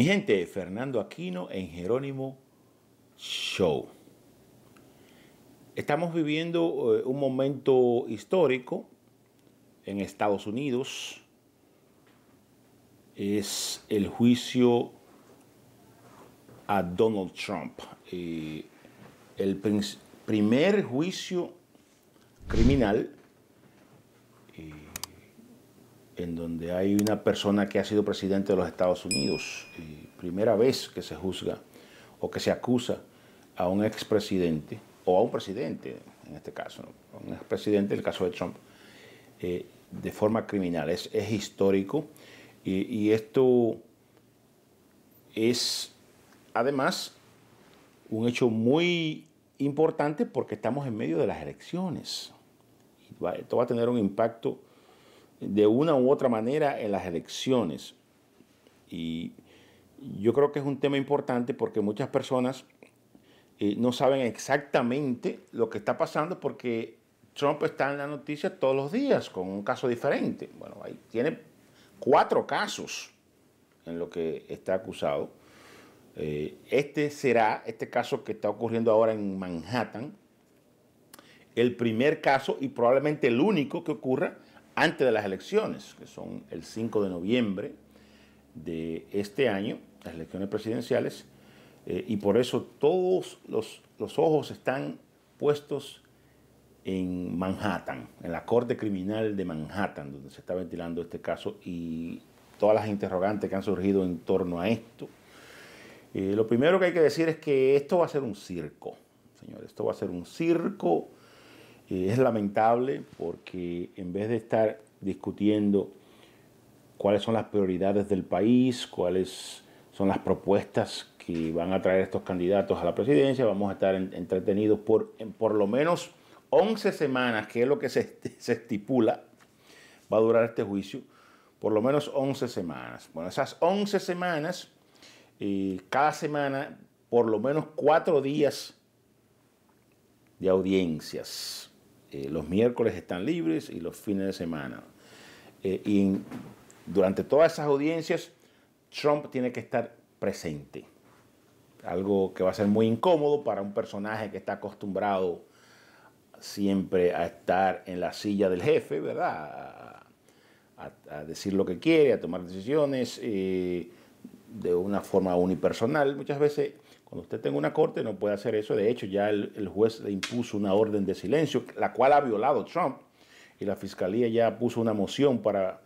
Mi gente, Fernando Aquino en Jerónimo Show. Estamos viviendo eh, un momento histórico en Estados Unidos. Es el juicio a Donald Trump. Eh, el primer juicio criminal eh, en donde hay una persona que ha sido presidente de los Estados Unidos, y primera vez que se juzga o que se acusa a un expresidente, o a un presidente en este caso, a un expresidente, el caso de Trump, eh, de forma criminal. Es, histórico y, y esto es además un hecho muy importante porque estamos en medio de las elecciones. Esto va a tener un impacto de una u otra manera en las elecciones. Y yo creo que es un tema importante porque muchas personas eh, no saben exactamente lo que está pasando porque Trump está en la noticia todos los días con un caso diferente. Bueno, ahí tiene cuatro casos en lo que está acusado. Eh, este será, este caso que está ocurriendo ahora en Manhattan, el primer caso y probablemente el único que ocurra antes de las elecciones, que son el 5 de noviembre de este año, las elecciones presidenciales, eh, y por eso todos los, ojos están puestos en Manhattan, en la Corte Criminal de Manhattan, donde se está ventilando este caso y todas las interrogantes que han surgido en torno a esto. Eh, lo primero que hay que decir es que esto va a ser un circo, señores, esto va a ser un circo es lamentable porque en vez de estar discutiendo cuáles son las prioridades del país, cuáles son las propuestas que van a traer estos candidatos a la presidencia, vamos a estar entretenidos por por lo menos 11 semanas, que es lo que se, estipula, va a durar este juicio, por lo menos 11 semanas. Bueno, esas 11 semanas, eh, cada semana, por lo menos cuatro días de audiencias. Eh, los miércoles están libres y los fines de semana. Eh, y durante todas esas audiencias, Trump tiene que estar presente. Algo que va a ser muy incómodo para un personaje que está acostumbrado siempre a estar en la silla del jefe, ¿verdad? A, decir lo que quiere, a tomar decisiones eh, de una forma unipersonal muchas veces. Cuando usted tenga una corte no puede hacer eso. De hecho, ya el, juez le impuso una orden de silencio, la cual ha violado Trump. Y la fiscalía ya puso una moción para,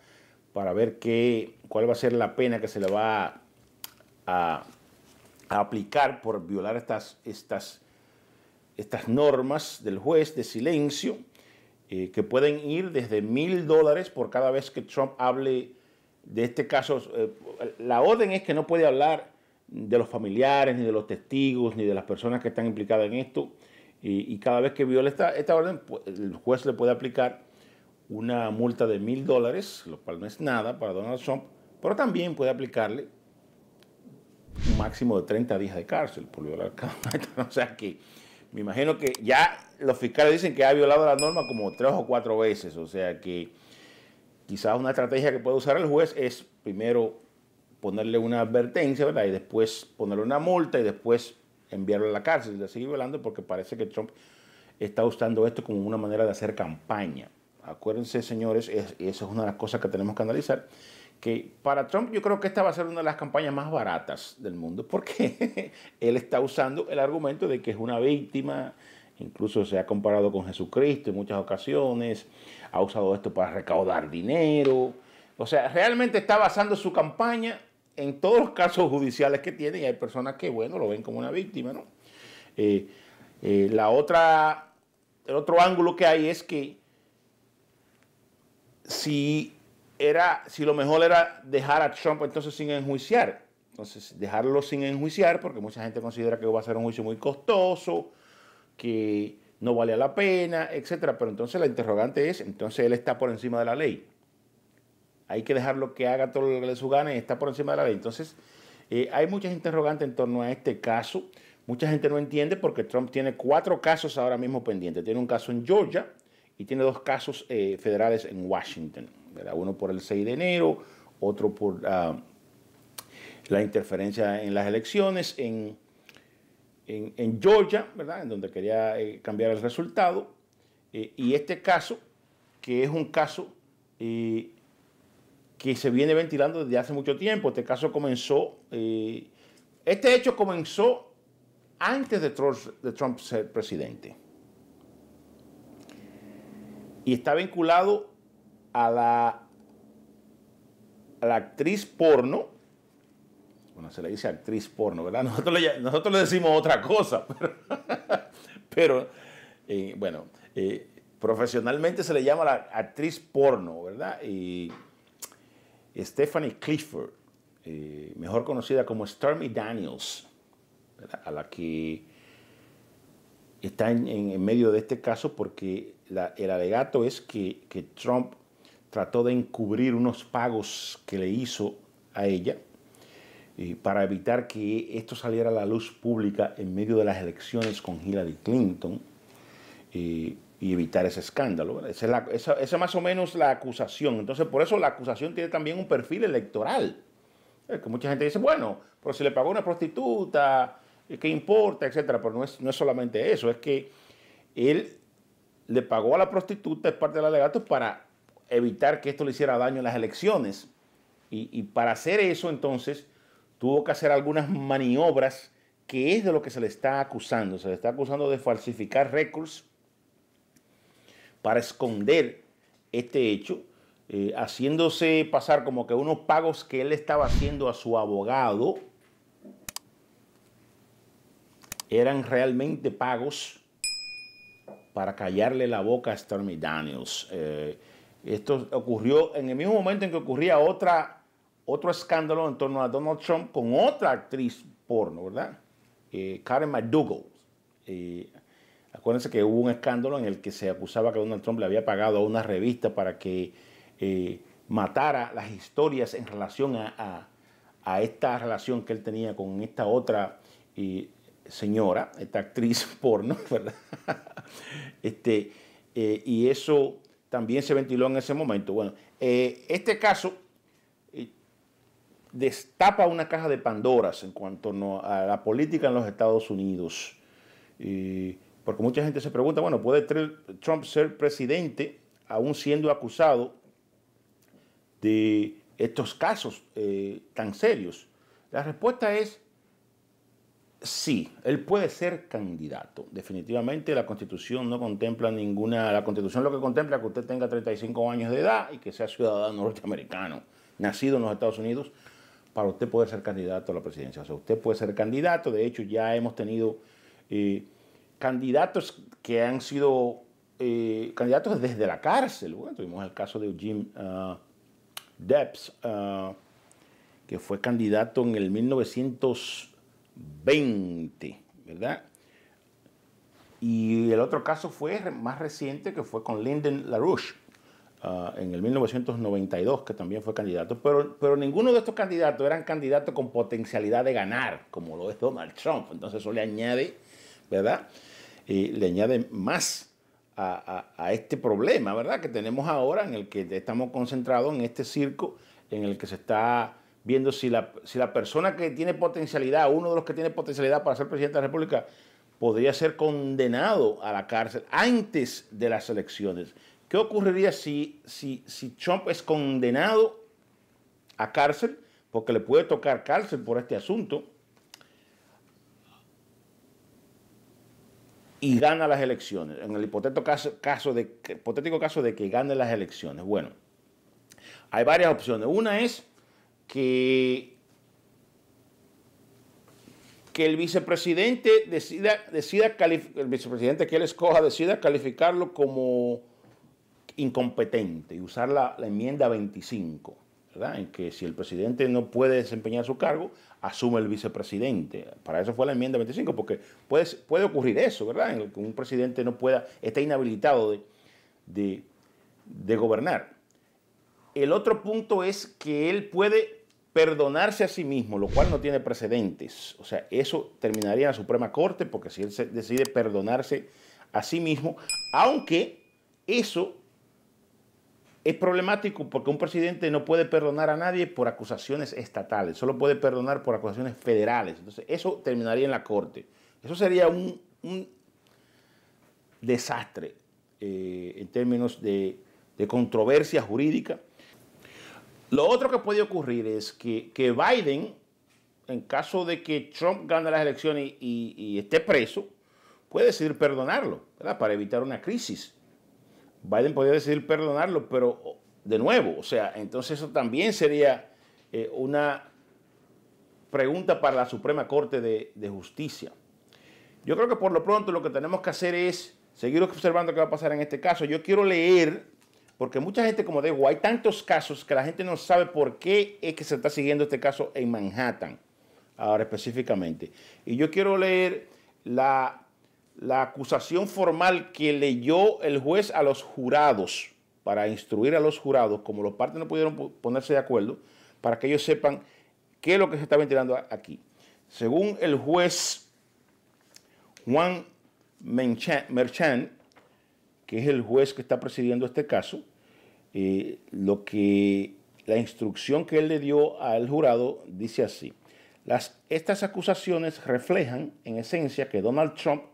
para ver qué, cuál va a ser la pena que se le va a, aplicar por violar estas, estas, estas normas del juez de silencio, eh, que pueden ir desde mil dólares por cada vez que Trump hable de este caso. Eh, la orden es que no puede hablar de los familiares, ni de los testigos, ni de las personas que están implicadas en esto. Y, cada vez que viole esta, esta orden, pues, el juez le puede aplicar una multa de mil dólares, lo cual no es nada para Donald Trump, pero también puede aplicarle un máximo de 30 días de cárcel por violar cada O sea que me imagino que ya los fiscales dicen que ha violado la norma como tres o cuatro veces. O sea que quizás una estrategia que puede usar el juez es primero ponerle una advertencia, ¿verdad? Y después ponerle una multa y después enviarlo a la cárcel. Le seguir violando porque parece que Trump está usando esto como una manera de hacer campaña. Acuérdense, señores, es, eso es una de las cosas que tenemos que analizar. Que para Trump yo creo que esta va a ser una de las campañas más baratas del mundo porque él está usando el argumento de que es una víctima, incluso se ha comparado con Jesucristo en muchas ocasiones, ha usado esto para recaudar dinero, o sea, realmente está basando su campaña en todos los casos judiciales que tiene, hay personas que, bueno, lo ven como una víctima, ¿no? Eh, eh, la otra, el otro ángulo que hay es que si, era, si lo mejor era dejar a Trump entonces sin enjuiciar, entonces dejarlo sin enjuiciar, porque mucha gente considera que va a ser un juicio muy costoso, que no vale la pena, etcétera. Pero entonces la interrogante es, entonces él está por encima de la ley. Hay que dejarlo que haga todo lo que le su gana y está por encima de la ley. Entonces, eh, hay muchas interrogantes en torno a este caso. Mucha gente no entiende porque Trump tiene cuatro casos ahora mismo pendientes. Tiene un caso en Georgia y tiene dos casos eh, federales en Washington. Uno por el 6 de enero, otro por ah, la interferencia en las elecciones en, en, Georgia, ¿verdad? en donde quería eh, cambiar el resultado. y este caso, que es un caso que se viene ventilando desde hace mucho tiempo. Este caso comenzó, eh, este hecho comenzó antes de Trump, ser presidente. Y está vinculado a la, actriz porno, bueno, se le dice actriz porno, ¿verdad? Nosotros le, decimos otra cosa, pero, eh, bueno, eh, profesionalmente se le llama la actriz porno, ¿verdad? Y Stephanie Clifford, eh, mejor conocida como Stormy Daniels, a la que está en, medio de este caso porque el alegato es que, Trump trató de encubrir unos pagos que le hizo a ella eh, para evitar que esto saliera a la luz pública en medio de las elecciones con Hillary Clinton. Eh, y evitar ese escándalo. Esa es, más o menos la acusación. Entonces, por eso la acusación tiene también un perfil electoral. que mucha gente dice, bueno, pero si le pagó una prostituta, eh, ¿qué importa? etcétera. Pero no es, no es solamente eso, es que él le pagó a la prostituta, es parte del alegato, para evitar que esto le hiciera daño en las elecciones. Y, y para hacer eso, entonces, tuvo que hacer algunas maniobras que es de lo que se le está acusando. Se le está acusando de falsificar récords para esconder este hecho, eh, haciéndose pasar como que unos pagos que él estaba haciendo a su abogado eran realmente pagos para callarle la boca a Stormy Daniels. Eh, esto ocurrió en el mismo momento en que ocurría otra, otro escándalo en torno a Donald Trump con otra actriz porno, ¿verdad? Eh, Karen McDougall. Acuérdense que hubo un escándalo en el que se acusaba que Donald Trump le había pagado a una revista para que eh, matara las historias en relación a, esta relación que él tenía con esta otra eh, señora, esta actriz porno, ¿verdad? este, eh, y eso también se ventiló en ese momento. Bueno, este caso destapa una caja de Pandoras en cuanto a la política en los Estados Unidos. Porque mucha gente se pregunta, bueno, ¿puede Trump ser presidente aún siendo acusado de estos casos eh, tan serios? La respuesta es sí, él puede ser candidato. Definitivamente la constitución no contempla ninguna... La constitución lo que contempla es que usted tenga 35 años de edad y que sea ciudadano norteamericano, nacido en los Estados Unidos, para usted poder ser candidato a la presidencia. O sea, usted puede ser candidato, de hecho ya hemos tenido... Eh, candidatos que han sido eh, candidatos desde la cárcel. tuvimos el caso de Jim Depps ah, Debs, ah, que fue candidato en el 1920, ¿verdad? Y el otro caso fue más reciente, que fue con Lyndon LaRouche, ah, en el 1992, que también fue candidato. Pero, pero ninguno de estos candidatos eran candidatos con potencialidad de ganar, como lo es Donald Trump. Entonces eso le añade, ¿verdad? Y le añade más a, este problema, ¿verdad? Que tenemos ahora en el que estamos concentrados en este circo en el que se está viendo si la, si la persona que tiene potencialidad, uno de los que tiene potencialidad para ser presidente de la República, podría ser condenado a la cárcel antes de las elecciones. ¿Qué ocurriría si, si, si Trump es condenado a cárcel? Porque le puede tocar cárcel por este asunto y gana las elecciones, en el hipotético caso, de, hipotético caso de que gane las elecciones, bueno, hay varias opciones. Una es que, que el vicepresidente decida, decida el vicepresidente que él escoja decida calificarlo como incompetente y usar la, la enmienda 25 en que si el presidente no puede desempeñar su cargo, asume el vicepresidente. Para eso fue la enmienda 25, porque puede, puede ocurrir eso, ¿verdad? En que un presidente no pueda, está inhabilitado de, gobernar. El otro punto es que él puede perdonarse a sí mismo, lo cual no tiene precedentes. O sea, eso terminaría en la Suprema Corte, porque si él decide perdonarse a sí mismo, aunque eso es problemático porque un presidente no puede perdonar a nadie por acusaciones estatales, solo puede perdonar por acusaciones federales. Entonces, eso terminaría en la Corte. Eso sería un, desastre eh, en términos de, controversia jurídica. Lo otro que puede ocurrir es que, Biden, en caso de que Trump gane las elecciones y, y esté preso, puede decidir perdonarlo ¿verdad? para evitar una crisis Biden podría decidir perdonarlo, pero de nuevo, o sea, entonces eso también sería eh, una pregunta para la Suprema Corte de, de, Justicia. Yo creo que por lo pronto lo que tenemos que hacer es seguir observando qué va a pasar en este caso. Yo quiero leer, porque mucha gente, como digo, hay tantos casos que la gente no sabe por qué es que se está siguiendo este caso en Manhattan, ahora específicamente. Y yo quiero leer la la acusación formal que leyó el juez a los jurados para instruir a los jurados, como los partes no pudieron ponerse de acuerdo, para que ellos sepan qué es lo que se está ventilando aquí. Según el juez Juan Merchan, que es el juez que está presidiendo este caso, eh, lo que la instrucción que él le dio al jurado dice así: estas acusaciones reflejan, en esencia, que Donald Trump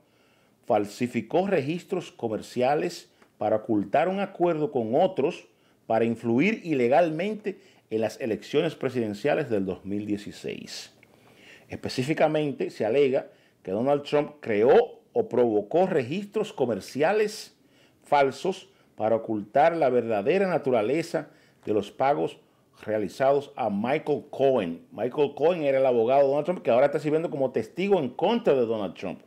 falsificó registros comerciales para ocultar un acuerdo con otros para influir ilegalmente en las elecciones presidenciales del 2016. Específicamente se alega que Donald Trump creó o provocó registros comerciales falsos para ocultar la verdadera naturaleza de los pagos realizados a Michael Cohen. Michael Cohen era el abogado de Donald Trump que ahora está sirviendo como testigo en contra de Donald Trump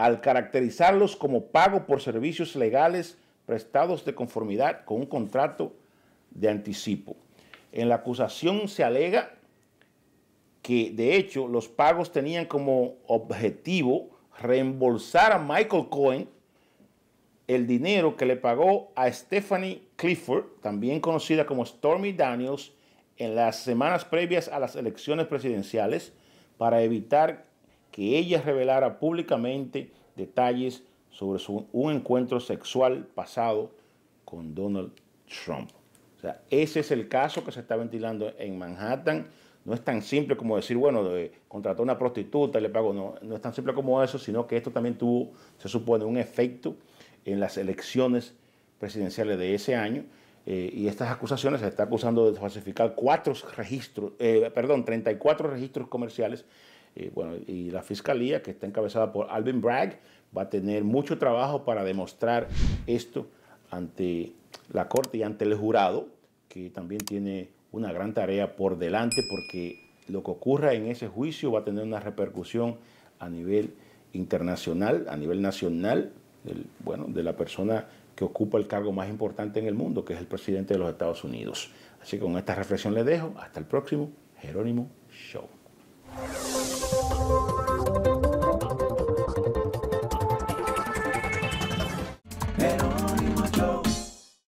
al caracterizarlos como pago por servicios legales prestados de conformidad con un contrato de anticipo. En la acusación se alega que de hecho los pagos tenían como objetivo reembolsar a Michael Cohen el dinero que le pagó a Stephanie Clifford, también conocida como Stormy Daniels, en las semanas previas a las elecciones presidenciales para evitar que ella revelara públicamente detalles sobre un encuentro sexual pasado con Donald Trump. O sea, ese es el caso que se está ventilando en Manhattan. No es tan simple como decir, bueno, contrató a una prostituta y le pago. No, no es tan simple como eso, sino que esto también tuvo, se supone, un efecto en las elecciones presidenciales de ese año. Eh, y estas acusaciones se está acusando de falsificar cuatro registros, eh, perdón, 34 registros comerciales bueno, y la fiscalía, que está encabezada por Alvin Bragg, va a tener mucho trabajo para demostrar esto ante la Corte y ante el jurado, que también tiene una gran tarea por delante, porque lo que ocurra en ese juicio va a tener una repercusión a nivel internacional, a nivel nacional, bueno, de la persona que ocupa el cargo más importante en el mundo, que es el presidente de los Estados Unidos. Así que con esta reflexión les dejo. Hasta el próximo Jerónimo Show.